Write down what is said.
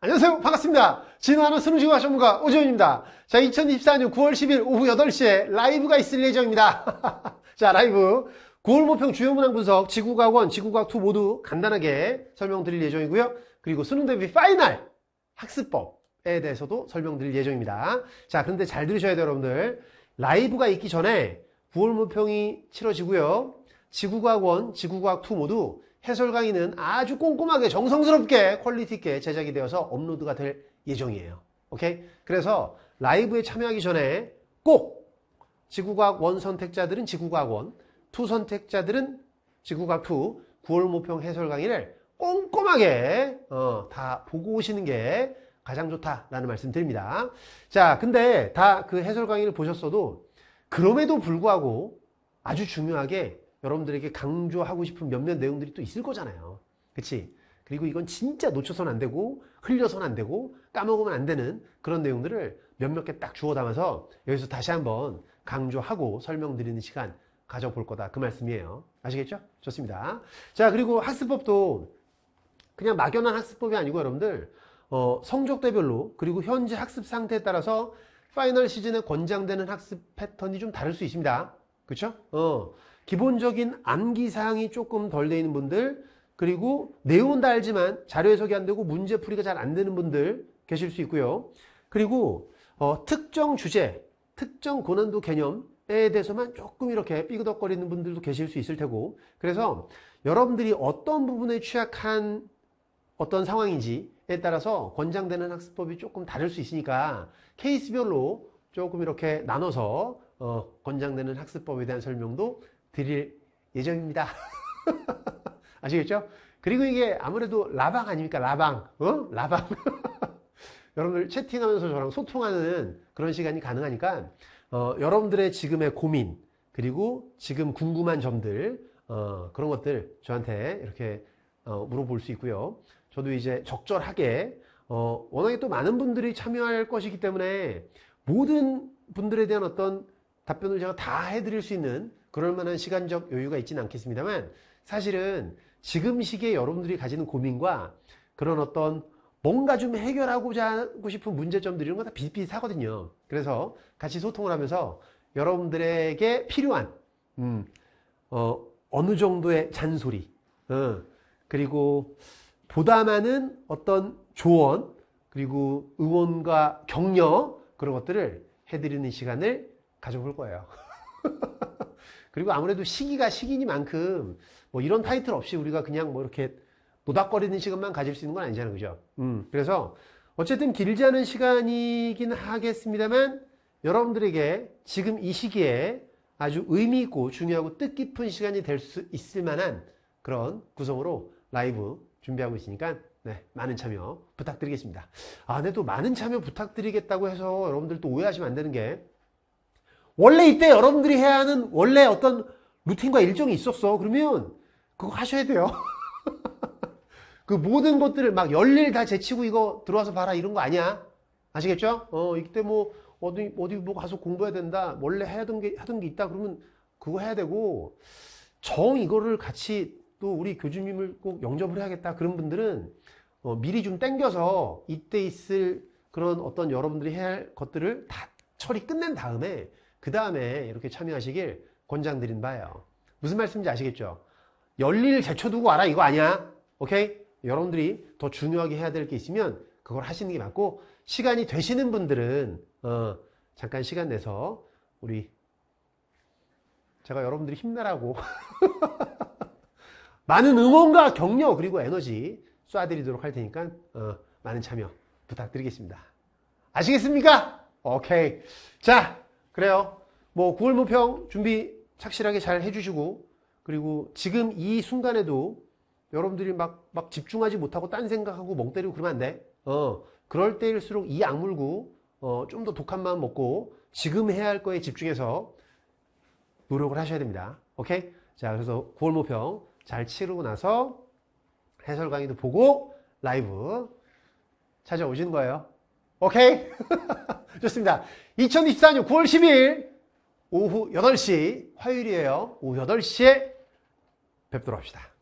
안녕하세요. 반갑습니다. 진화하는 수능시과 전문가 오지원입니다. 자, 2024년 9월 10일 오후 8시에 라이브가 있을 예정입니다. 자, 라이브. 9월 모평 주요 문항 분석, 지구과학 원 지구과학 2 모두 간단하게 설명드릴 예정이고요. 그리고 수능 대비 파이널 학습법에 대해서도 설명드릴 예정입니다. 자, 그런데 잘 들으셔야 돼요, 여러분들. 라이브가 있기 전에 9월 모평이 치러지고요. 지구과학 원 지구과학 2 모두 해설 강의는 아주 꼼꼼하게 정성스럽게 퀄리티 있게 제작이 되어서 업로드가 될 예정이에요. 오케이? 그래서 라이브에 참여하기 전에 꼭 지구과학 1 선택자들은 지구과학 1, 2 선택자들은 지구과학 2 9월 모평 해설 강의를 꼼꼼하게 어, 다 보고 오시는 게 가장 좋다라는 말씀 드립니다. 자, 근데 다 그 해설 강의를 보셨어도 그럼에도 불구하고 아주 중요하게 여러분들에게 강조하고 싶은 몇몇 내용들이 또 있을 거잖아요. 그치? 그리고 이건 진짜 놓쳐선 안 되고, 흘려선 안 되고, 까먹으면 안 되는 그런 내용들을 몇몇 개 딱 주워 담아서 여기서 다시 한번 강조하고 설명드리는 시간 가져볼 거다. 그 말씀이에요. 아시겠죠? 좋습니다. 자, 그리고 학습법도 그냥 막연한 학습법이 아니고 여러분들, 어, 성적대별로 그리고 현재 학습 상태에 따라서 파이널 시즌에 권장되는 학습 패턴이 좀 다를 수 있습니다. 그쵸 어. 기본적인 암기 사항이 조금 덜돼 있는 분들 그리고 내용은 다 알지만 자료 해석이 안 되고 문제 풀이가 잘 안 되는 분들 계실 수 있고요. 그리고 어, 특정 주제, 특정 고난도 개념에 대해서만 조금 이렇게 삐그덕거리는 분들도 계실 수 있을 테고 그래서 여러분들이 어떤 부분에 취약한 어떤 상황인지에 따라서 권장되는 학습법이 조금 다를 수 있으니까 케이스별로 조금 이렇게 나눠서 어, 권장되는 학습법에 대한 설명도 드릴 예정입니다. 아시겠죠? 그리고 이게 아무래도 라방 아닙니까? 라방. 어? 라방. 여러분들 채팅하면서 저랑 소통하는 그런 시간이 가능하니까 어, 여러분들의 지금의 고민 그리고 지금 궁금한 점들 어, 그런 것들 저한테 이렇게 어, 물어볼 수 있고요. 저도 이제 적절하게 어, 워낙에 또 많은 분들이 참여할 것이기 때문에 모든 분들에 대한 어떤 답변을 제가 다 해드릴 수 있는 그럴 만한 시간적 여유가 있지는 않겠습니다만 사실은 지금 시기에 여러분들이 가지는 고민과 그런 어떤 뭔가 좀 해결하고자 하고 싶은 문제점들 이런 거 다 비슷비슷하거든요. 그래서 같이 소통을 하면서 여러분들에게 필요한 음, 어, 어느 정도의 잔소리 어, 그리고 보다 많은 어떤 조언 그리고 응원과 격려 그런 것들을 해드리는 시간을 가져볼 거예요. 그리고 아무래도 시기가 시기니만큼 뭐 이런 타이틀 없이 우리가 그냥 뭐 이렇게 노닥거리는 시간만 가질 수 있는 건 아니잖아요. 그죠? 음, 그래서 어쨌든 길지 않은 시간이긴 하겠습니다만 여러분들에게 지금 이 시기에 아주 의미 있고 중요하고 뜻깊은 시간이 될 수 있을 만한 그런 구성으로 라이브 준비하고 있으니까 네, 많은 참여 부탁드리겠습니다. 아, 근데 또 많은 참여 부탁드리겠다고 해서 여러분들 또 오해하시면 안 되는 게 원래 이때 여러분들이 해야 하는 원래 어떤 루틴과 일정이 있었어. 그러면 그거 하셔야 돼요. 그 모든 것들을 막 열일 다 제치고 이거 들어와서 봐라 이런 거 아니야. 아시겠죠? 어, 이때 뭐 어디 어디 뭐 가서 공부해야 된다. 원래 하던 게 하던 게 있다. 그러면 그거 해야 되고 정 이거를 같이 또 우리 교주님을 꼭 영접을 해야겠다. 그런 분들은 어, 미리 좀 땡겨서 이때 있을 그런 어떤 여러분들이 해야 할 것들을 다 처리 끝낸 다음에 그 다음에 이렇게 참여하시길 권장드린 바예요. 무슨 말씀인지 아시겠죠? 열일 제쳐두고 와라 이거 아니야. 오케이? 여러분들이 더 중요하게 해야 될 게 있으면 그걸 하시는 게 맞고 시간이 되시는 분들은 어, 잠깐 시간 내서 우리 제가 여러분들이 힘내라고 많은 응원과 격려 그리고 에너지 쏴드리도록 할 테니까 어, 많은 참여 부탁드리겠습니다. 아시겠습니까? 오케이. 자, 그래요. 뭐 9월 모평 준비 착실하게 잘 해주시고 그리고 지금 이 순간에도 여러분들이 막, 막 집중하지 못하고 딴 생각하고 멍 때리고 그러면 안 돼. 어, 그럴 때일수록 이 악물고, 어, 좀 더 독한 마음 먹고, 지금 해야 할 거에 집중해서 노력을 하셔야 됩니다. 오케이? 자, 그래서 9월 모평 잘 치르고 나서 해설 강의도 보고 라이브 찾아오시는 거예요. 오케이? 좋습니다. 2024년 9월 10일 오후 8시 화요일이에요. 오후 8시에 뵙도록 합시다.